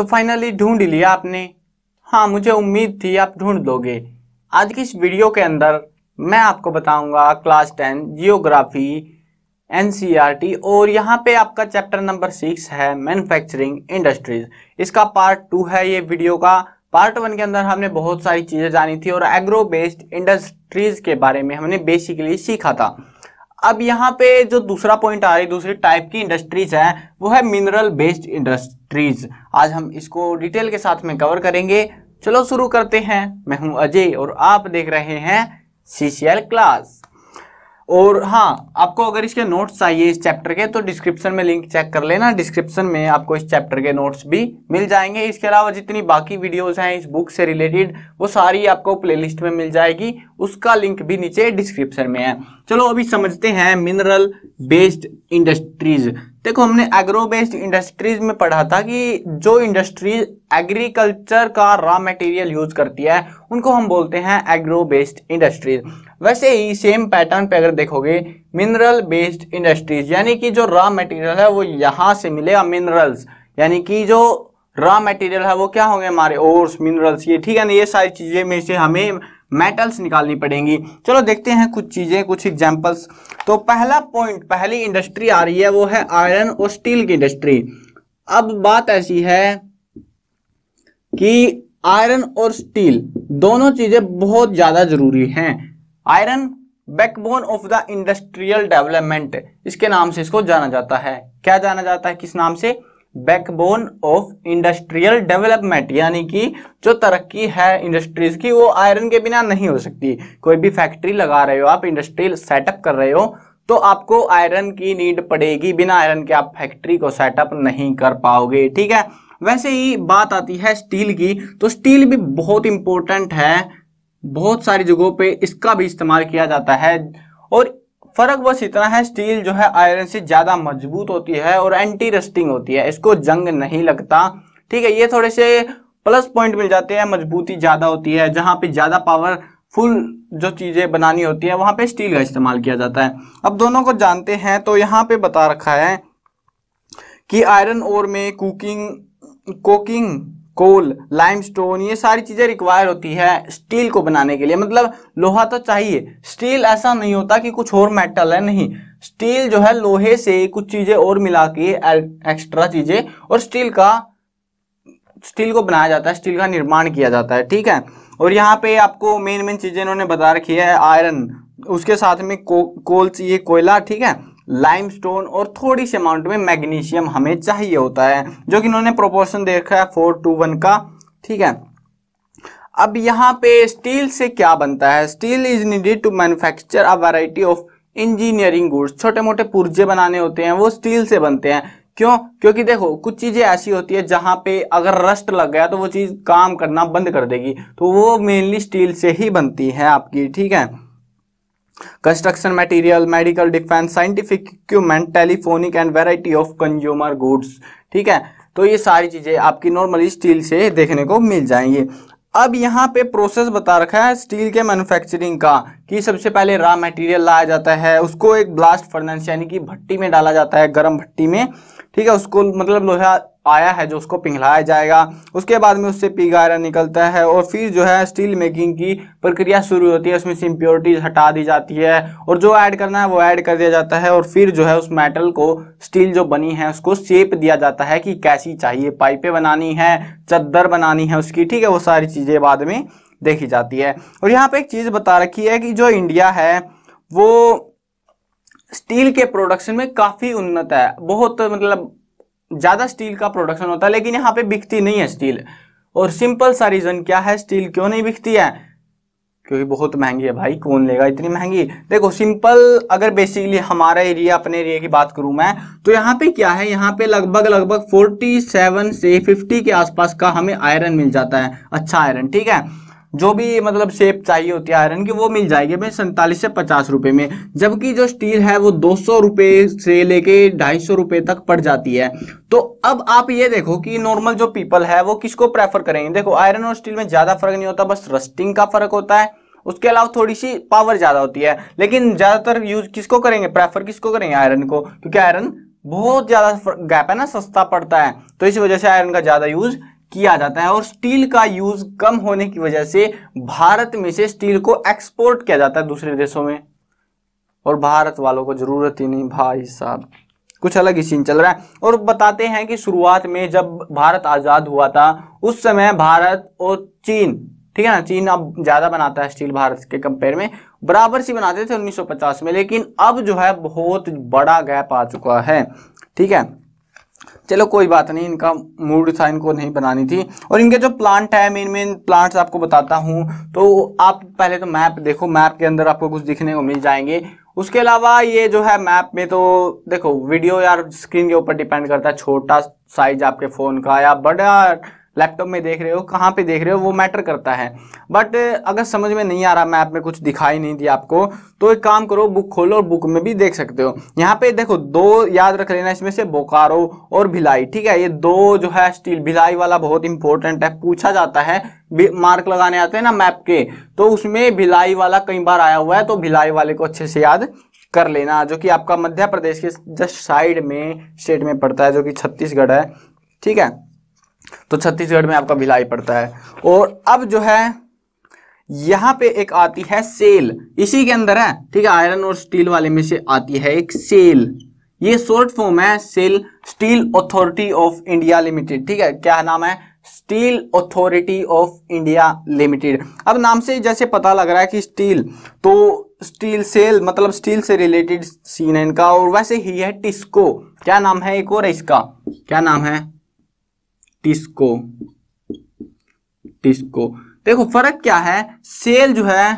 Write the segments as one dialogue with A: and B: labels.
A: तो फाइनली ढूंढ लिया आपने हाँ मुझे उम्मीद थी आप ढूंढ लोगे आज की इस वीडियो के अंदर मैं आपको बताऊंगा क्लास टेन जियोग्राफी एन और यहाँ पे आपका चैप्टर नंबर सिक्स है मैन्युफैक्चरिंग इंडस्ट्रीज इसका पार्ट टू है ये वीडियो का पार्ट वन के अंदर हमने बहुत सारी चीज़ें जानी थी और एग्रो बेस्ड इंडस्ट्रीज के बारे में हमने बेसिकली सीखा था अब यहाँ पे जो दूसरा पॉइंट आ रही है दूसरी टाइप की इंडस्ट्रीज है वो है मिनरल बेस्ड इंडस्ट्रीज आज हम इसको डिटेल के साथ में कवर करेंगे चलो शुरू करते हैं मैं हूं अजय और आप देख रहे हैं सीसीएल क्लास और हाँ आपको अगर इसके नोट्स चाहिए इस चैप्टर के तो डिस्क्रिप्शन में लिंक चेक कर लेना डिस्क्रिप्शन में आपको इस चैप्टर के नोट्स भी मिल जाएंगे इसके अलावा जितनी बाकी वीडियोस हैं इस बुक से रिलेटेड वो सारी आपको प्लेलिस्ट में मिल जाएगी उसका लिंक भी नीचे डिस्क्रिप्शन में है चलो अभी समझते हैं मिनरल बेस्ड इंडस्ट्रीज देखो हमने एग्रो बेस्ड इंडस्ट्रीज में पढ़ा था कि जो इंडस्ट्रीज एग्रीकल्चर का रॉ मटेरियल यूज करती है उनको हम बोलते हैं एग्रो बेस्ड इंडस्ट्रीज वैसे ही सेम पैटर्न पे अगर देखोगे मिनरल बेस्ड इंडस्ट्रीज यानी कि जो रॉ मटेरियल है वो यहाँ से मिलेगा मिनरल्स यानी कि जो रॉ मटेरियल है वो क्या होंगे हमारे ओर्स मिनरल्स ये ठीक है ना ये सारी चीज़ें में से हमें मेटल्स निकालनी पड़ेंगी चलो देखते हैं कुछ चीज़ें कुछ एग्जाम्पल्स तो पहला पॉइंट पहली इंडस्ट्री आ रही है वो है आयरन और स्टील की इंडस्ट्री अब बात ऐसी है कि आयरन और स्टील दोनों चीज़ें बहुत ज़्यादा ज़रूरी हैं iron backbone of the industrial development इसके नाम से इसको जाना जाता है क्या जाना जाता है किस नाम से बैकबोन ऑफ इंडस्ट्रियल डेवलपमेंट यानी कि जो तरक्की है इंडस्ट्रीज की वो आयरन के बिना नहीं हो सकती कोई भी फैक्ट्री लगा रहे हो आप इंडस्ट्रियल सेटअप कर रहे हो तो आपको आयरन की नीड पड़ेगी बिना आयरन के आप फैक्ट्री को सेटअप नहीं कर पाओगे ठीक है वैसे ही बात आती है स्टील की तो स्टील भी बहुत इंपॉर्टेंट है बहुत सारी जगहों पे इसका भी इस्तेमाल किया जाता है और फर्क बस इतना है स्टील जो है आयरन से ज्यादा मजबूत होती है और एंटी रस्टिंग होती है इसको जंग नहीं लगता ठीक है ये थोड़े से प्लस पॉइंट मिल जाते हैं मजबूती ज्यादा होती है जहां पे ज्यादा पावर फुल जो चीजें बनानी होती है वहां पे स्टील का इस्तेमाल किया जाता है अब दोनों को जानते हैं तो यहाँ पे बता रखा है कि आयरन ओर में कुकिंग कोकिंग कोल लाइमस्टोन ये सारी चीज़ें रिक्वायर होती है स्टील को बनाने के लिए मतलब लोहा तो चाहिए स्टील ऐसा नहीं होता कि कुछ और मेटल है नहीं स्टील जो है लोहे से कुछ चीज़ें और मिला के एक्स्ट्रा चीज़ें और स्टील का स्टील को बनाया जाता है स्टील का निर्माण किया जाता है ठीक है और यहाँ पे आपको मेन मेन चीज़ें इन्होंने बता रखी है आयरन उसके साथ में को, कोल चाहिए कोयला ठीक है लाइमस्टोन और थोड़ी सी अमाउंट में मैग्नीशियम हमें चाहिए होता है जो कि इन्होंने प्रोपोर्शन देखा है फोर टू वन का ठीक है अब यहाँ पे स्टील से क्या बनता है steel is needed to manufacture a variety of engineering goods छोटे मोटे पुर्जे बनाने होते हैं वो स्टील से बनते हैं क्यों क्योंकि देखो कुछ चीज़ें ऐसी होती है जहां पे अगर रस्ट लग गया तो वो चीज़ काम करना बंद कर देगी तो वो मेनली स्टील से ही बनती है आपकी ठीक है construction material medical defence scientific equipment telephonic and variety of consumer goods ठीक है तो ये सारी चीजें आपकी नॉर्मली स्टील से देखने को मिल जाएंगी अब यहाँ पे प्रोसेस बता रखा है स्टील के मैन्युफैक्चरिंग का कि सबसे पहले रॉ मटेरियल लाया जाता है उसको एक ब्लास्ट फर्नेस यानी कि भट्टी में डाला जाता है गर्म भट्टी में ठीक है उसको मतलब लोहा आया है जो उसको पिघलाया जाएगा उसके बाद में उससे पी गायरा निकलता है और फिर जो है स्टील मेकिंग की प्रक्रिया शुरू होती है उसमें से इम्प्योरिटीज हटा दी जाती है और जो ऐड करना है वो ऐड कर दिया जाता है और फिर जो है उस मेटल को स्टील जो बनी है उसको शेप दिया जाता है कि कैसी चाहिए पाइपें बनानी है चद्दर बनानी है उसकी ठीक है वो सारी चीज़ें बाद में देखी जाती है और यहाँ पे एक चीज़ बता रखी है कि जो इंडिया है वो स्टील के प्रोडक्शन में काफ़ी उन्नत है बहुत मतलब ज़्यादा स्टील का प्रोडक्शन होता है लेकिन यहाँ पे बिकती नहीं है स्टील और सिंपल सा रीज़न क्या है स्टील क्यों नहीं बिकती है क्योंकि बहुत महंगी है भाई कौन लेगा इतनी महंगी देखो सिंपल अगर बेसिकली हमारा एरिया अपने एरिया की बात करूं मैं तो यहाँ पे क्या है यहाँ पे लगभग लगभग 47 से 50 के आसपास का हमें आयरन मिल जाता है अच्छा आयरन ठीक है जो भी मतलब शेप चाहिए होती है आयरन की वो मिल जाएगी भाई सैंतालीस से पचास रुपये में जबकि जो स्टील है वो दो सौ रुपए से लेके ढाई सौ रुपए तक पड़ जाती है तो अब आप ये देखो कि नॉर्मल जो पीपल है वो किसको प्रेफर करेंगे देखो आयरन और स्टील में ज़्यादा फर्क नहीं होता बस रस्टिंग का फर्क होता है उसके अलावा थोड़ी सी पावर ज़्यादा होती है लेकिन ज़्यादातर यूज किसको करेंगे प्रेफर किसको करेंगे आयरन को क्योंकि आयरन बहुत ज़्यादा गैप है ना सस्ता पड़ता है तो इस वजह से आयरन का ज़्यादा यूज़ किया जाता है और स्टील का यूज कम होने की वजह से भारत में से स्टील को एक्सपोर्ट किया जाता है दूसरे देशों में और भारत वालों को जरूरत ही नहीं भाई साहब कुछ अलग ही सीन चल रहा है और बताते हैं कि शुरुआत में जब भारत आजाद हुआ था उस समय भारत और चीन ठीक है ना चीन अब ज्यादा बनाता है स्टील भारत के कंपेयर में बराबर सी बनाते थे 1950 में लेकिन अब जो है बहुत बड़ा गैप आ चुका है ठीक है चलो कोई बात नहीं इनका मूड था इनको नहीं बनानी थी और इनके जो प्लांट है मेन मेन प्लांट्स आपको बताता हूँ तो आप पहले तो मैप देखो मैप के अंदर आपको कुछ दिखने को मिल जाएंगे उसके अलावा ये जो है मैप में तो देखो वीडियो यार स्क्रीन के ऊपर डिपेंड करता है छोटा साइज आपके फ़ोन का या बड़ा लैपटॉप में देख रहे हो कहाँ पे देख रहे हो वो मैटर करता है बट अगर समझ में नहीं आ रहा मैप में कुछ दिखाई नहीं दिया आपको तो एक काम करो बुक खोलो और बुक में भी देख सकते हो यहाँ पे देखो दो याद रख लेना इसमें से बोकारो और भिलाई ठीक है ये दो जो है स्टील भिलाई वाला बहुत इंपॉर्टेंट है पूछा जाता है मार्क लगाने आते हैं ना मैप के तो उसमें भिलाई वाला कई बार आया हुआ है तो भिलाई वाले को अच्छे से याद कर लेना जो कि आपका मध्य प्रदेश के जस्ट साइड में स्टेट में पड़ता है जो कि छत्तीसगढ़ है ठीक है तो छत्तीसगढ़ में आपका भिलाई पड़ता है और अब जो है यहां पे एक आती है सेल इसी के अंदर है ठीक है आयरन और स्टील वाले में से आती है एक सेल ये शॉर्ट फॉर्म है SAIL steel authority of India limited ठीक है क्या नाम है steel authority of India limited अब नाम से जैसे पता लग रहा है कि स्टील तो स्टील सेल मतलब स्टील से रिलेटेड सीन है इनका और वैसे ही है टिस्को क्या नाम है एक और इसका क्या नाम है टिस्को टिस्को देखो फर्क क्या है सेल जो है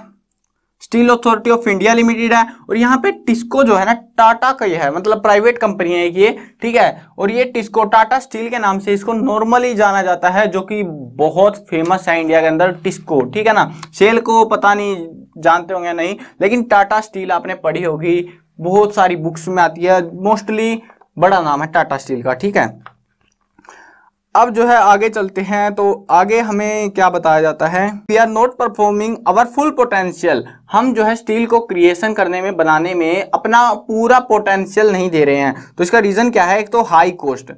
A: steel authority of India limited है और यहाँ पे टिस्को जो है ना टाटा का ये है मतलब प्राइवेट कंपनी है ये ठीक है और ये टिस्को टाटा स्टील के नाम से इसको नॉर्मली जाना जाता है जो कि बहुत फेमस है इंडिया के अंदर टिस्को ठीक है ना सेल को पता नहीं जानते होंगे नहीं लेकिन टाटा स्टील आपने पढ़ी होगी बहुत सारी बुक्स में आती है मोस्टली बड़ा नाम है टाटा स्टील का ठीक है अब जो है आगे चलते हैं तो आगे हमें क्या बताया जाता है we are not performing our full potential हम जो है स्टील को क्रिएशन करने में बनाने में अपना पूरा पोटेंशियल नहीं दे रहे हैं तो इसका रीजन क्या है एक तो हाई कॉस्ट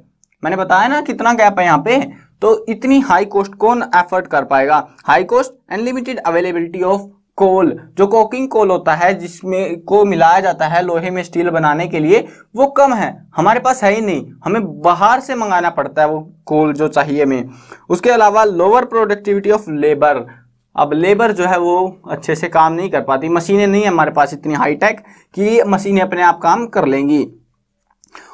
A: मैंने बताया ना कितना गैप है यहाँ पे तो इतनी हाई कॉस्ट कौन एफर्ट कर पाएगा high cost unlimited availability of coal जो कोकिंग कोल होता है जिसमें को मिलाया जाता है लोहे में स्टील बनाने के लिए वो कम है हमारे पास है ही नहीं हमें बाहर से मंगाना पड़ता है वो कोल जो चाहिए हमें उसके अलावा लोअर प्रोडक्टिविटी ऑफ लेबर अब लेबर जो है वो अच्छे से काम नहीं कर पाती मशीनें नहीं हमारे पास इतनी हाईटेक कि मशीनें अपने आप काम कर लेंगी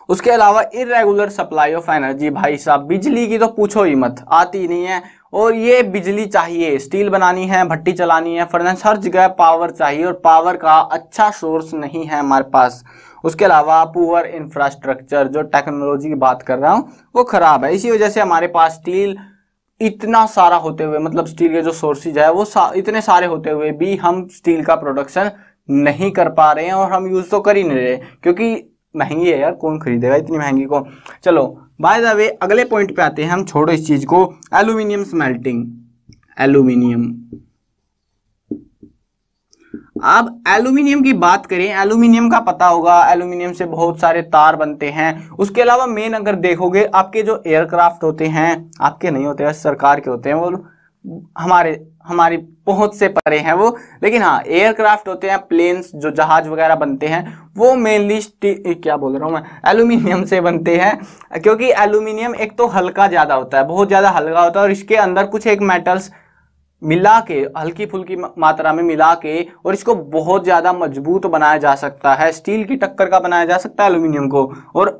A: उसके अलावा इरेगुलर सप्लाई ऑफ एनर्जी भाई साहब बिजली की तो पूछो ही मत आती नहीं है और ये बिजली चाहिए स्टील बनानी है भट्टी चलानी है फर्नेस हर जगह पावर चाहिए और पावर का अच्छा सोर्स नहीं है हमारे पास उसके अलावा पुअर इंफ्रास्ट्रक्चर जो टेक्नोलॉजी की बात कर रहा हूँ वो ख़राब है इसी वजह से हमारे पास स्टील इतना सारा होते हुए मतलब स्टील के जो सोर्सेज है वो सा, इतने सारे होते हुए भी हम स्टील का प्रोडक्शन नहीं कर पा रहे हैं और हम यूज़ तो कर ही नहीं रहे क्योंकि महंगी है यार कौन खरीदेगा इतनी महंगी को चलो बाय द वे अगले पॉइंट पे आते हैं हम छोड़ो इस चीज को एल्यूमिनियम स्मेल्टिंग एल्यूमिनियम अब एल्यूमिनियम की बात करें एल्यूमिनियम का पता होगा एल्यूमिनियम से बहुत सारे तार बनते हैं उसके अलावा मेन अगर देखोगे आपके जो एयरक्राफ्ट होते हैं आपके नहीं होते हैं सरकार के होते हैं वो हमारे हमारी पहुंच से परे हैं वो लेकिन हाँ एयरक्राफ्ट होते हैं प्लेन्स जो जहाज वगैरह बनते हैं वो मेनली क्या बोल रहा हूँ मैं एलुमिनियम से बनते हैं क्योंकि एल्यूमिनियम एक तो हल्का ज़्यादा होता है बहुत ज़्यादा हल्का होता है और इसके अंदर कुछ एक मेटल्स मिला के हल्की फुल्की मात्रा में मिला के और इसको बहुत ज़्यादा मजबूत बनाया जा सकता है स्टील की टक्कर का बनाया जा सकता है एल्यूमिनियम को और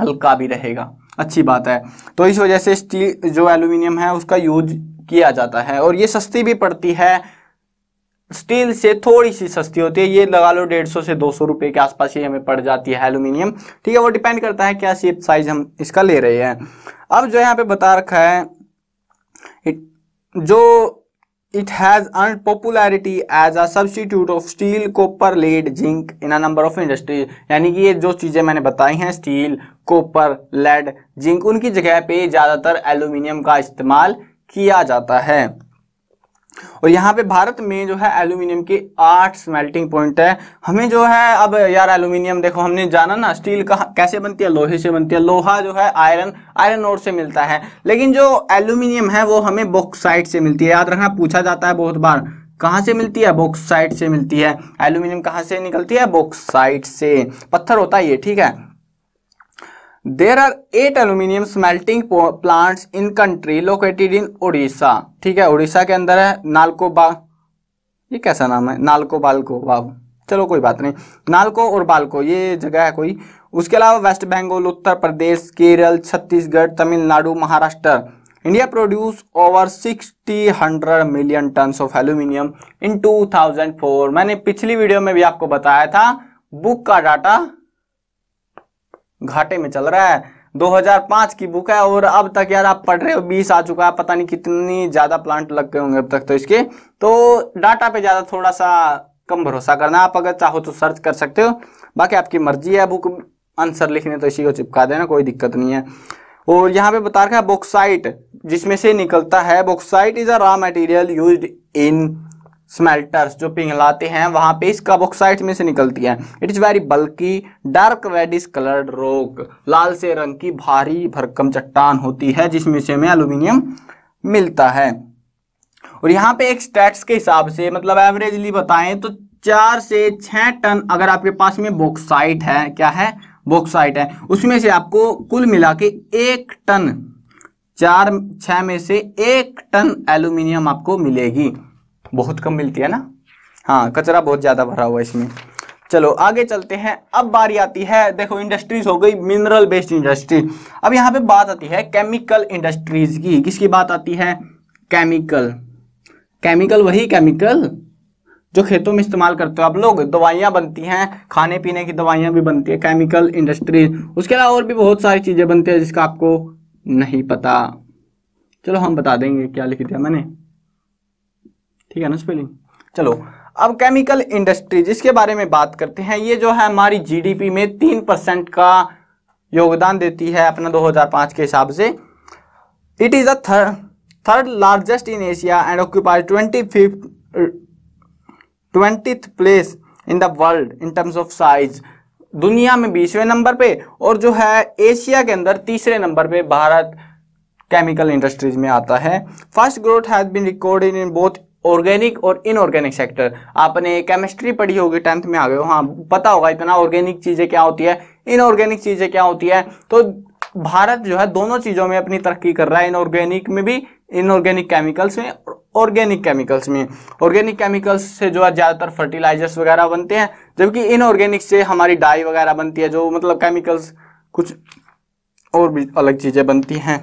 A: हल्का भी रहेगा अच्छी बात है तो इस वजह से स्टील जो एल्यूमिनियम है उसका यूज किया जाता है और ये सस्ती भी पड़ती है स्टील से थोड़ी सी सस्ती होती है ये लगा लो डेढ़ सौ से दो सौ रुपये के आसपास ये हमें पड़ जाती है एल्यूमिनियम ठीक है वो डिपेंड करता है क्या शेप साइज हम इसका ले रहे हैं अब जो यहाँ पे बता रखा है जो It has earned popularity as a substitute of steel, copper, lead, zinc in a number of industries. यानी कि ये जो चीज़ें मैंने बताई हैं स्टील कॉपर लेड जिंक उनकी जगह पे ज़्यादातर एल्यूमिनियम का इस्तेमाल किया जाता है और यहाँ पे भारत में जो है एल्यूमिनियम के आठ स्मेल्टिंग पॉइंट है हमें जो है अब यार एल्यूमिनियम देखो हमने जाना ना स्टील का कैसे बनती है लोहे से बनती है लोहा जो है आयरन आयरन और से मिलता है लेकिन जो एल्यूमिनियम है वो हमें बॉक्साइट से मिलती है याद रखना पूछा जाता है बहुत बार कहाँ से मिलती है बॉक्साइट से मिलती है एल्यूमिनियम कहाँ से निकलती है बॉक्साइट से पत्थर होता है ये ठीक है there are eight aluminium smelting plant in country located in Orissa ठीक है उड़ीसा के अंदर है बा ये कैसा नाम है नालको बालको वाह चलो कोई बात नहीं नालको और बालको ये जगह है कोई उसके अलावा West Bengal Uttar Pradesh Kerala Chhattisgarh Tamil Nadu Maharashtra India produce over sixty hundred million tonne of aluminium in two thousand four मैंने पिछली वीडियो में भी आपको बताया था बुक का डाटा घाटे में चल रहा है 2005 की बुक है और अब तक यार आप पढ़ रहे हो 20 आ चुका है पता नहीं कितनी ज़्यादा प्लांट लग गए होंगे अब तक तो इसके तो डाटा पे ज़्यादा थोड़ा सा कम भरोसा करना आप अगर चाहो तो सर्च कर सकते हो बाकी आपकी मर्जी है बुक आंसर लिखने तो इसी को चिपका देना कोई दिक्कत नहीं है और यहाँ पे बता रखा है बोक्साइट जिसमें से निकलता है bauxite is a raw material use in smelters जो पिघलाते हैं वहां पे इस कार्बोक्साइड में से निकलती है इट इज वेरी बल्कि डार्क रेडिस कलर्ड रोक लाल से रंग की भारी भरकम चट्टान होती है जिसमें से हमें एल्यूमिनियम मिलता है और यहाँ पे एक स्टैट्स के हिसाब से मतलब एवरेजली बताएं तो चार से छः टन अगर आपके पास में बोक्साइट है क्या है बोक्साइट है उसमें से आपको कुल मिला के एक टन चार छः में से एक टन एल्यूमिनियम आपको मिलेगी बहुत कम मिलती है ना हाँ कचरा बहुत ज़्यादा भरा हुआ है इसमें चलो आगे चलते हैं अब बारी आती है देखो इंडस्ट्रीज हो गई मिनरल बेस्ड इंडस्ट्री अब यहाँ पे बात आती है केमिकल इंडस्ट्रीज की किसकी बात आती है केमिकल केमिकल वही केमिकल जो खेतों में इस्तेमाल करते हो आप लोग दवाइयाँ बनती हैं खाने पीने की दवाइयाँ भी बनती है केमिकल इंडस्ट्रीज उसके अलावा और भी बहुत सारी चीज़ें बनती है जिसका आपको नहीं पता चलो हम बता देंगे क्या लिख दिया मैंने ठीक है ना स्पेलिंग चलो अब केमिकल इंडस्ट्री जिसके बारे में बात करते हैं ये जो है हमारी जीडीपी में तीन परसेंट का योगदान देती है अपना 2005 के हिसाब से it is a third largest in Asia and occupies twenty fifth twenty place in the world in terms of size दुनिया में बीसवें नंबर पे और जो है एशिया के अंदर तीसरे नंबर पे भारत केमिकल इंडस्ट्रीज में आता है first growth has been recorded in both organic और इनऑर्गेनिक सेक्टर आपने केमिस्ट्री पढ़ी होगी टेंथ में आ गए हो हाँ पता होगा इतना ऑर्गेनिक चीज़ें क्या होती है इनऑर्गेनिक चीज़ें क्या होती है तो भारत जो है दोनों चीज़ों में अपनी तरक्की कर रहा है इनऑर्गेनिक में भी इनऑर्गेनिक केमिकल्स में ऑर्गेनिक केमिकल्स में ऑर्गेनिक केमिकल्स से जो है ज़्यादातर फर्टिलाइजर्स वगैरह बनते हैं जबकि इनऑर्गेनिक से हमारी डाई वगैरह बनती है जो मतलब केमिकल्स कुछ और भी अलग चीज़ें बनती हैं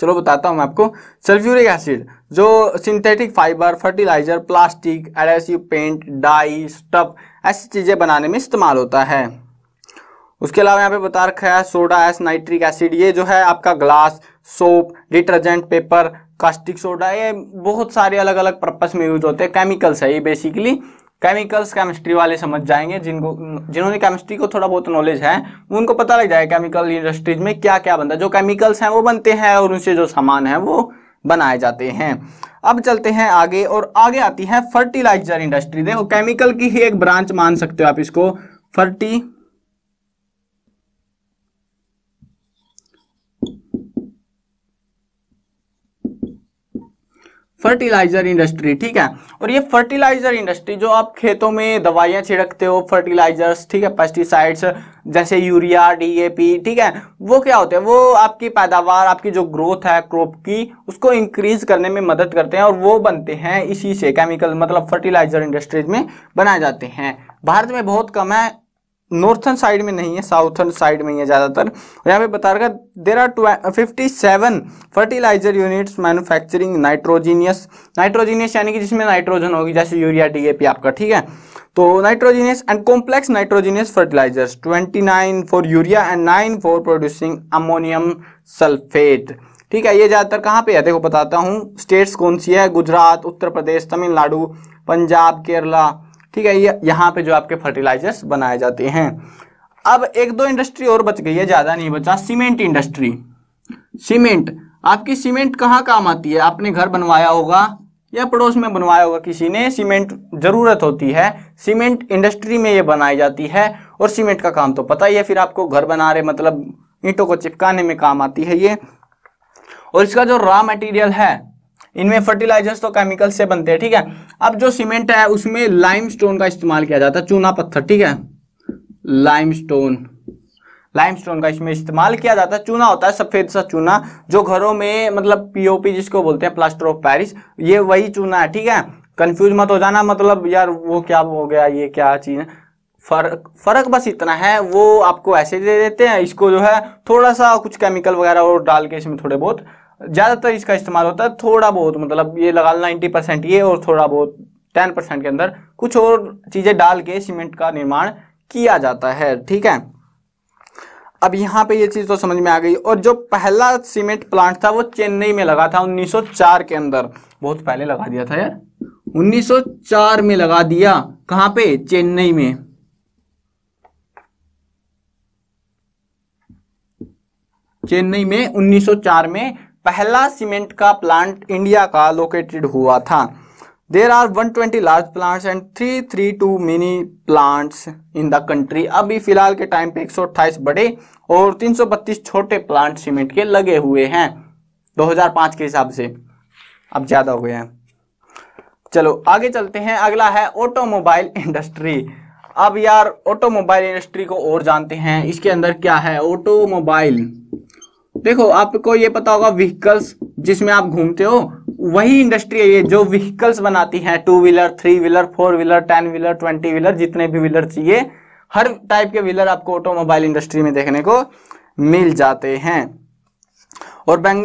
A: चलो बताता हूँ मैं आपको सल्फ्यूरिक एसिड जो synthetic fibre fertiliser plastic adhesive paint dye stuff ऐसी चीज़ें बनाने में इस्तेमाल होता है उसके अलावा यहाँ पे बता रखा है सोडा एस नाइट्रिक एसिड ये जो है आपका glass soap detergent paper caustic soda ये बहुत सारे अलग अलग पर्पस में यूज होते हैं केमिकल्स है ये बेसिकली केमिकल्स केमिस्ट्री वाले समझ जाएंगे जिनको जिन्होंने केमिस्ट्री को थोड़ा बहुत नॉलेज है उनको पता लग जाएगा केमिकल इंडस्ट्रीज में क्या क्या बनता है जो केमिकल्स हैं वो बनते हैं और उनसे जो सामान है वो बनाए जाते हैं अब चलते हैं आगे और आगे आती है फर्टिलाइजर इंडस्ट्री देखो केमिकल की ही एक ब्रांच मान सकते हो आप इसको फर्टी फर्टिलाइजर इंडस्ट्री ठीक है और ये फर्टिलाइजर इंडस्ट्री जो आप खेतों में दवाइयाँ छिड़कते हो फर्टिलाइजर्स ठीक है पेस्टिसाइड्स जैसे यूरिया डीएपी ठीक है वो क्या होते हैं वो आपकी पैदावार आपकी जो ग्रोथ है क्रॉप की उसको इंक्रीज करने में मदद करते हैं और वो बनते हैं इसी से केमिकल मतलब फर्टिलाइजर इंडस्ट्रीज में बनाए जाते हैं भारत में बहुत कम है नॉर्थन साइड में नहीं है साउथर्न साइड में ही है ज़्यादातर यहाँ पे बता रखा there are fifty seven fertiliser units manufacturing nitrogenous nitrogenous यानी कि जिसमें नाइट्रोजन होगी जैसे यूरिया डीएपी आपका ठीक है तो nitrogenous and complex nitrogenous fertilisers twenty nine for urea and nine for producing ammonium sulphate ठीक है ये ज़्यादातर कहाँ पे है देखो बताता हूँ स्टेट्स कौन सी है गुजरात उत्तर प्रदेश तमिलनाडु पंजाब केरला ठीक है ये यहाँ पे जो आपके फर्टिलाइजर्स बनाए जाते हैं अब एक दो इंडस्ट्री और बच गई है ज़्यादा नहीं बचा सीमेंट इंडस्ट्री सीमेंट आपकी सीमेंट कहाँ काम आती है आपने घर बनवाया होगा या पड़ोस में बनवाया होगा किसी ने सीमेंट ज़रूरत होती है सीमेंट इंडस्ट्री में ये बनाई जाती है और सीमेंट का काम तो पता ही है फिर आपको घर बना रहे मतलब ईंटों को चिपकाने में काम आती है ये और इसका जो रॉ मटेरियल है इनमें फर्टिलाइजर्स तो केमिकल से बनते हैं ठीक है अब जो सीमेंट है उसमें लाइम का इस्तेमाल किया जाता है चूना पत्थर ठीक है लाइम लाइमस्टोन का इसमें इस्तेमाल किया जाता है चूना होता है सफेद सा चूना जो घरों में मतलब पीओपी जिसको बोलते हैं प्लास्टर ऑफ पैरिस ये वही चूना है ठीक है कंफ्यूज मत हो जाना मतलब यार वो क्या हो गया ये क्या चीज़ है फर्क फर्क बस इतना है वो आपको ऐसे दे देते हैं इसको जो है थोड़ा सा कुछ केमिकल वगैरह और डाल के इसमें थोड़े बहुत ज़्यादातर इसका इस्तेमाल होता है थोड़ा बहुत मतलब ये लगा नाइन्टी परसेंट ये और थोड़ा बहुत टेन परसेंट के अंदर कुछ और चीज़ें डाल के सीमेंट का निर्माण किया जाता है ठीक है अब यहाँ पे ये चीज़ तो समझ में आ गई और जो पहला सीमेंट प्लांट था वो चेन्नई में लगा था 1904 के अंदर बहुत पहले लगा दिया था यार 1904 में लगा दिया कहाँ पे चेन्नई में चेन्नई में 1904 में पहला सीमेंट का प्लांट इंडिया का लोकेटेड हुआ था there are 120 large plants and three three two mini plants in the country अभी फिलहाल के टाइम पे 128 बड़े और 332 छोटे प्लांट सीमेंट के लगे हुए हैं 2005 के हिसाब से अब ज़्यादा हो गए हैं चलो आगे चलते हैं अगला है ऑटोमोबाइल इंडस्ट्री अब यार ऑटोमोबाइल इंडस्ट्री को और जानते हैं इसके अंदर क्या है ऑटोमोबाइल देखो आपको ये पता होगा व्हीकल्स जिसमें आप घूमते हो वही इंडस्ट्री है ये जो व्हीकल्स बनाती है two wheeler three wheeler four wheeler ten wheeler twenty wheeler जितने भी व्हीलर चाहिए हर टाइप के व्हीलर आपको ऑटोमोबाइल इंडस्ट्री में देखने को मिल जाते हैं और बैंक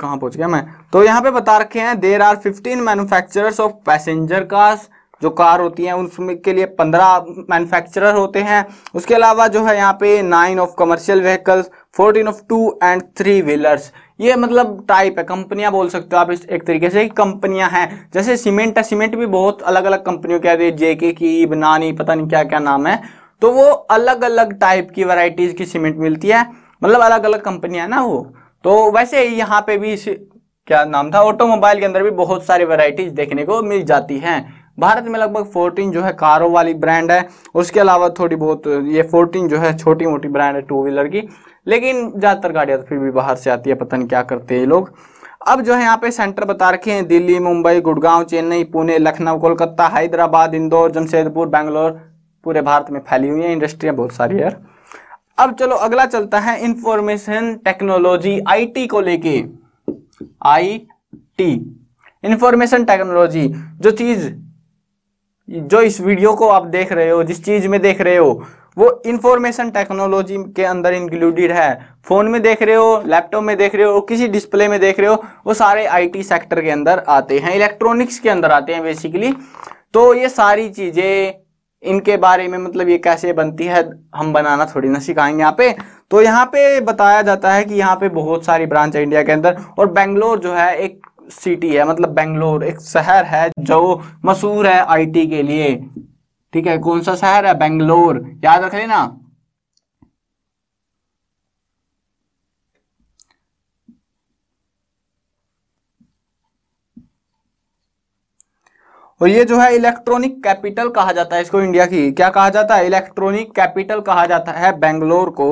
A: कहाँ पहुंच गया मैं तो यहाँ पे बता रखे हैं there are fifteen manufacturers of passenger cars जो कार होती हैं उसमें के लिए पंद्रह मैन्युफैक्चरर होते हैं उसके अलावा जो है यहाँ पे nine of commercial vehicles fourteen of two and three wheelers ये मतलब टाइप है कंपनियां बोल सकते हो आप इस एक तरीके से कंपनियां हैं जैसे सीमेंट है सीमेंट भी बहुत अलग अलग कंपनियों के आती है जेके की बनानी पता नहीं क्या क्या नाम है तो वो अलग अलग टाइप की वैरायटीज की सीमेंट मिलती है मतलब अलग अलग कंपनियां ना वो तो वैसे ही यहाँ पे भी क्या नाम था ऑटोमोबाइल के अंदर भी बहुत सारी वैरायटीज देखने को मिल जाती हैं भारत में लगभग 14 जो है कारों वाली ब्रांड है उसके अलावा थोड़ी बहुत ये 14 जो है छोटी मोटी ब्रांड है टू व्हीलर की लेकिन ज़्यादातर गाड़ियाँ तो फिर भी बाहर से आती है पता नहीं क्या करते हैं ये लोग अब जो है यहाँ पे सेंटर बता रखे हैं दिल्ली मुंबई गुड़गांव चेन्नई पुणे लखनऊ कोलकाता हैदराबाद इंदौर जमशेदपुर बैंगलोर पूरे भारत में फैली हुई है इंडस्ट्रियाँ बहुत सारी यार अब चलो अगला चलता है इंफॉर्मेशन टेक्नोलॉजी आई को लेके टी इंफॉर्मेशन टेक्नोलॉजी जो चीज़ जो इस वीडियो को आप देख रहे हो जिस चीज़ में देख रहे हो वो इंफॉर्मेशन टेक्नोलॉजी के अंदर इंक्लूडेड है फ़ोन में देख रहे हो लैपटॉप में देख रहे हो किसी डिस्प्ले में देख रहे हो वो सारे आईटी सेक्टर के अंदर आते हैं इलेक्ट्रॉनिक्स के अंदर आते हैं बेसिकली तो ये सारी चीज़ें इनके बारे में मतलब ये कैसे बनती है हम बनाना थोड़ी ना सिखाएंगे यहाँ पे तो यहाँ पे बताया जाता है कि यहाँ पे बहुत सारी ब्रांच है इंडिया के अंदर और बेंगलोर जो है एक सिटी है मतलब बेंगलोर एक शहर है जो मशहूर है आईटी के लिए ठीक है कौन सा शहर है बेंगलोर याद रख लेना और ये जो है इलेक्ट्रॉनिक कैपिटल कहा जाता है इसको इंडिया की क्या कहा जाता है इलेक्ट्रॉनिक कैपिटल कहा जाता है बेंगलोर को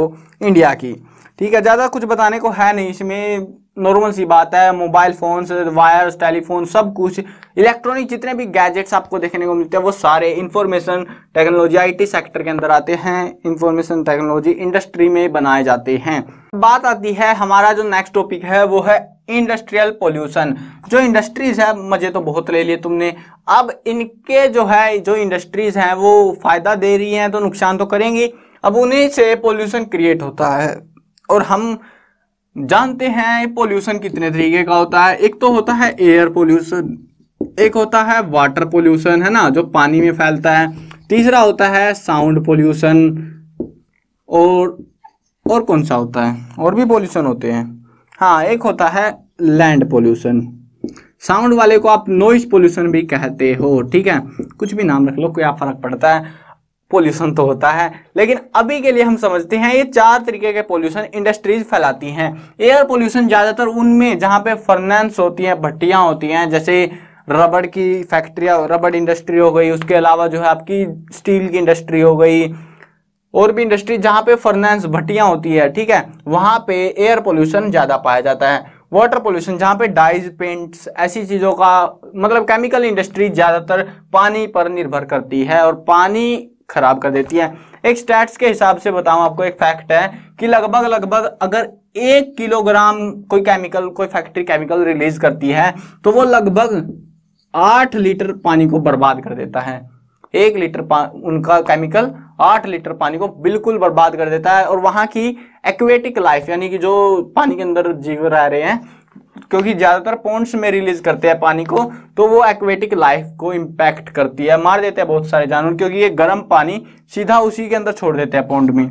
A: इंडिया की ठीक है ज़्यादा कुछ बताने को है नहीं इसमें नॉर्मल सी बात है मोबाइल फोन वायर्स टेलीफोन सब कुछ इलेक्ट्रॉनिक जितने भी गैजेट्स आपको देखने को मिलते हैं वो सारे इंफॉर्मेशन टेक्नोलॉजी आईटी सेक्टर के अंदर आते हैं इंफॉर्मेशन टेक्नोलॉजी इंडस्ट्री में बनाए जाते हैं बात आती है हमारा जो नेक्स्ट टॉपिक है वो है इंडस्ट्रियल पोल्यूशन जो इंडस्ट्रीज है मजे तो बहुत ले लिए तुमने अब इनके जो है जो इंडस्ट्रीज हैं वो फायदा दे रही हैं तो नुकसान तो करेंगी अब उन्हीं से पोल्यूशन क्रिएट होता है और हम जानते हैं पोल्यूशन कितने तरीके का होता है एक तो होता है एयर पोल्यूशन एक होता है वाटर पोल्यूशन है ना जो पानी में फैलता है तीसरा होता है साउंड पोल्यूशन और और कौन सा होता है और भी पोल्यूशन होते हैं हाँ एक होता है लैंड पोल्यूशन साउंड वाले को आप नॉइस पोल्यूशन भी कहते हो ठीक है कुछ भी नाम रख लो क्या फ़र्क पड़ता है पोल्यूशन तो होता है लेकिन अभी के लिए हम समझते हैं ये चार तरीके के पोल्यूशन इंडस्ट्रीज फैलाती हैं एयर पोल्यूशन ज़्यादातर उनमें जहाँ पे फर्नेंस होती हैं भट्टियाँ होती हैं जैसे रबड़ की फैक्ट्रिया रबड़ इंडस्ट्री हो गई उसके अलावा जो है आपकी स्टील की इंडस्ट्री हो गई और भी इंडस्ट्री जहाँ पे फर्नेंस भट्टियाँ होती है ठीक है वहाँ पे एयर पोल्यूशन ज़्यादा पाया जाता है वाटर पोल्यूशन जहाँ पे डाइज पेंट्स ऐसी चीज़ों का मतलब केमिकल इंडस्ट्री ज़्यादातर पानी पर निर्भर करती है और पानी खराब कर देती है एक स्टैट्स के हिसाब से बताऊं आपको एक फैक्ट है कि लगभग लगभग अगर एक किलोग्राम कोई केमिकल कोई फैक्ट्री केमिकल रिलीज करती है तो वो लगभग आठ लीटर पानी को बर्बाद कर देता है एक लीटर उनका केमिकल आठ लीटर पानी को बिल्कुल बर्बाद कर देता है और वहां की एक्वेटिक लाइफ यानी कि जो पानी के अंदर जीव रह रहे हैं क्योंकि ज्यादातर पॉन्ड्स में रिलीज करते हैं पानी को तो वो एक्वेटिक लाइफ को इम्पैक्ट करती है मार देते हैं बहुत सारे जानवर क्योंकि ये गर्म पानी सीधा उसी के अंदर छोड़ देते हैं पॉन्ड में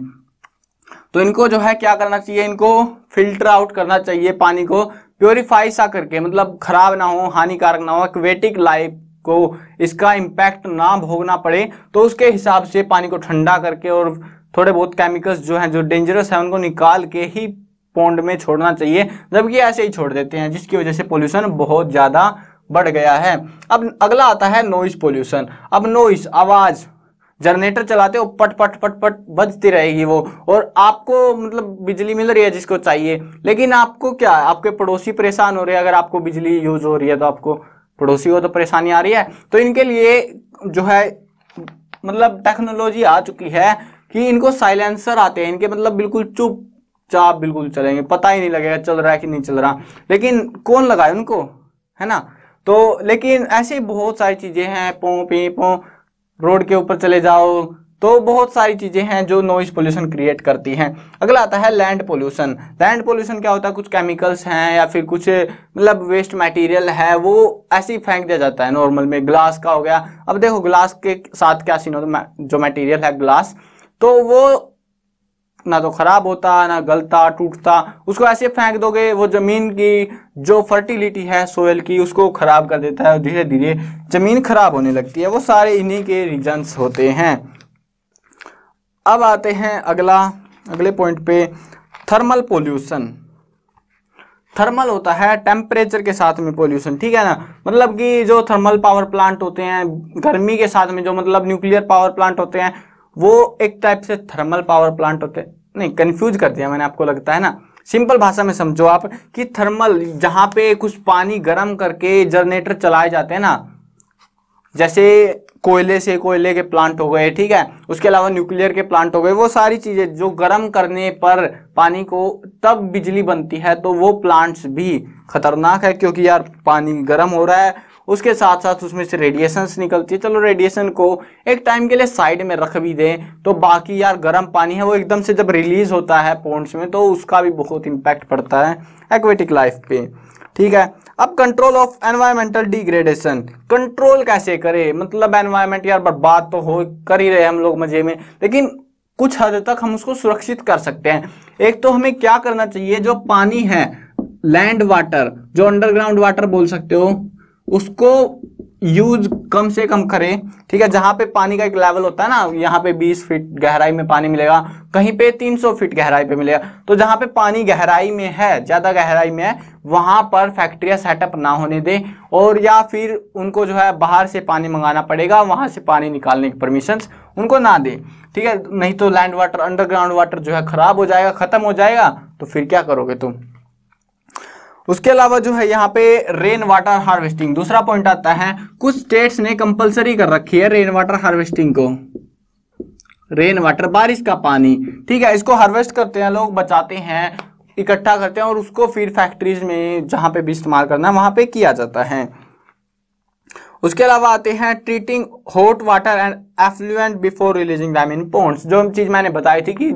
A: तो इनको जो है क्या करना चाहिए इनको फिल्टर आउट करना चाहिए पानी को प्योरीफाई सा करके मतलब खराब ना हो हानिकारक ना हो एक्वेटिक लाइफ को इसका इम्पैक्ट ना भोगना पड़े तो उसके हिसाब से पानी को ठंडा करके और थोड़े बहुत केमिकल्स जो हैं जो डेंजरस हैं उनको निकाल के ही पौंड में छोड़ना चाहिए जबकि ऐसे ही छोड़ देते हैं जिसकी वजह से पोल्यूशन बहुत ज़्यादा बढ़ गया है अब अगला आता है नॉइस पोल्यूशन अब नॉइस आवाज़ जनरेटर चलाते हो पट पट पट पट बजती रहेगी वो और आपको मतलब बिजली मिल रही है जिसको चाहिए लेकिन आपको क्या आपके पड़ोसी परेशान हो रहे हैं अगर आपको बिजली यूज हो रही है तो आपको पड़ोसी को तो परेशानी आ रही है तो इनके लिए जो है मतलब टेक्नोलॉजी आ चुकी है कि इनको साइलेंसर आते हैं इनके मतलब बिल्कुल चुप चुपचाप बिल्कुल चलेंगे पता ही नहीं लगेगा चल रहा है कि नहीं चल रहा लेकिन कौन लगाए उनको है ना तो लेकिन ऐसे बहुत सारी चीज़ें हैं पों पी पो रोड के ऊपर चले जाओ तो बहुत सारी चीज़ें हैं जो नॉइज़ पोल्यूशन क्रिएट करती हैं अगला आता है लैंड पोल्यूशन लैंड पोल्यूशन क्या होता है कुछ केमिकल्स हैं या फिर कुछ मतलब वेस्ट मटेरियल है वो ऐसे ही फेंक दिया जाता है नॉर्मल में ग्लास का हो गया अब देखो ग्लास के साथ क्या सीन होता जो मटेरियल है ग्लास तो वो ना तो खराब होता ना गलता टूटता उसको ऐसे फेंक दोगे वो ज़मीन की जो फर्टिलिटी है सोयल की उसको ख़राब कर देता है और धीरे धीरे ज़मीन खराब होने लगती है वो सारे इन्हीं के रीजन्स होते हैं अब आते हैं अगला अगले पॉइंट पे थर्मल पोल्यूशन थर्मल होता है टेम्परेचर के साथ में पोल्यूशन ठीक है ना मतलब कि जो थर्मल पावर प्लांट होते हैं गर्मी के साथ में जो मतलब न्यूक्लियर पावर प्लांट होते हैं वो एक टाइप से थर्मल पावर प्लांट होते नहीं कंफ्यूज कर दिया मैंने आपको लगता है ना सिंपल भाषा में समझो आप कि थर्मल जहाँ पे कुछ पानी गर्म करके जनरेटर चलाए जाते हैं ना जैसे कोयले से कोयले के प्लांट हो गए ठीक है उसके अलावा न्यूक्लियर के प्लांट हो गए वो सारी चीज़ें जो गर्म करने पर पानी को तब बिजली बनती है तो वो प्लांट्स भी खतरनाक है क्योंकि यार पानी गर्म हो रहा है उसके साथ साथ उसमें से रेडिएशंस निकलती है चलो रेडिएशन को एक टाइम के लिए साइड में रख भी दें तो बाकी यार गर्म पानी है वो एकदम से जब रिलीज होता है पोन्ट्स में तो उसका भी बहुत इम्पैक्ट पड़ता है एक्वेटिक लाइफ पे ठीक है अब control of environmental degradation control कैसे करें मतलब एनवायरमेंट यार बर्बाद तो हो कर ही रहे हम लोग मजे में लेकिन कुछ हद तक हम उसको सुरक्षित कर सकते हैं एक तो हमें क्या करना चाहिए जो पानी है लैंड वाटर जो अंडरग्राउंड वाटर बोल सकते हो उसको यूज कम से कम करें ठीक है जहाँ पे पानी का एक लेवल होता है ना यहाँ पे 20 फीट गहराई में पानी मिलेगा कहीं पे 300 फीट गहराई पे मिलेगा तो जहाँ पे पानी गहराई में है ज़्यादा गहराई में है वहाँ पर फैक्ट्रियाँ सेटअप ना होने दें और या फिर उनको जो है बाहर से पानी मंगाना पड़ेगा वहाँ से पानी निकालने की परमिशन उनको ना दें ठीक है नहीं तो लैंड वाटर अंडरग्राउंड वाटर जो है ख़राब हो जाएगा ख़त्म हो जाएगा तो फिर क्या करोगे तुम उसके अलावा जो है यहाँ पे रेन वाटर हार्वेस्टिंग दूसरा पॉइंट आता है कुछ स्टेट्स ने कंपलसरी कर रखी है रेन वाटर हार्वेस्टिंग को रेन वाटर बारिश का पानी ठीक है इसको हार्वेस्ट करते हैं लोग बचाते हैं इकट्ठा करते हैं और उसको फिर फैक्ट्रीज में जहां पे भी इस्तेमाल करना है वहां पे किया जाता है उसके अलावा आते हैं treating hot water and effluent before releasing them in ponds जो चीज़ मैंने बताई थी कि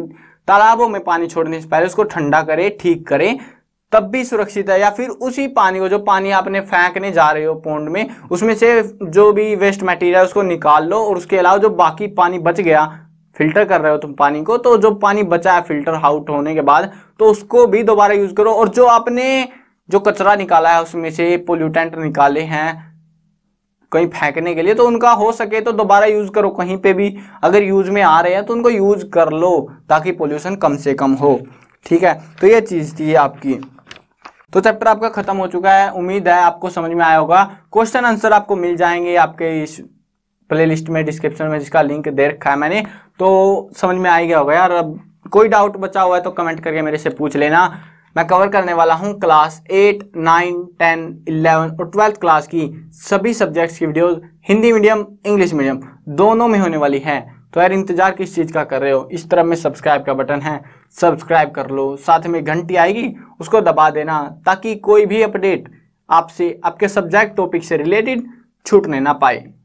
A: तालाबों में पानी छोड़ने से पहले उसको ठंडा करें ठीक करें तब भी सुरक्षित है या फिर उसी पानी को जो पानी आपने फेंकने जा रहे हो पोंड में उसमें से जो भी वेस्ट मटेरियल उसको निकाल लो और उसके अलावा जो बाकी पानी बच गया फिल्टर कर रहे हो तुम पानी को तो जो पानी बचा है फिल्टर आउट होने के बाद तो उसको भी दोबारा यूज करो और जो आपने जो कचरा निकाला है उसमें से पोल्यूटेंट निकाले हैं कहीं फेंकने के लिए तो उनका हो सके तो दोबारा यूज करो कहीं पे भी अगर यूज में आ रहे हैं तो उनको यूज कर लो ताकि पोल्यूशन कम से कम हो ठीक है तो ये चीज़ थी आपकी तो चैप्टर आपका खत्म हो चुका है उम्मीद है आपको समझ में आया होगा क्वेश्चन आंसर आपको मिल जाएंगे आपके इस प्लेलिस्ट में डिस्क्रिप्शन में जिसका लिंक दे रखा है मैंने तो समझ में आ गया होगा यार अब कोई डाउट बचा हुआ है तो कमेंट करके मेरे से पूछ लेना मैं कवर करने वाला हूं class eight nine ten eleven और ट्वेल्थ क्लास की सभी सब्जेक्ट्स की videos Hindi medium English medium दोनों में होने वाली है तो यार इंतजार किस चीज़ का कर रहे हो इस तरफ में सब्सक्राइब का बटन है सब्सक्राइब कर लो साथ में घंटी आएगी उसको दबा देना ताकि कोई भी अपडेट आपसे आपके सब्जेक्ट टॉपिक से रिलेटेड छूटने ना पाए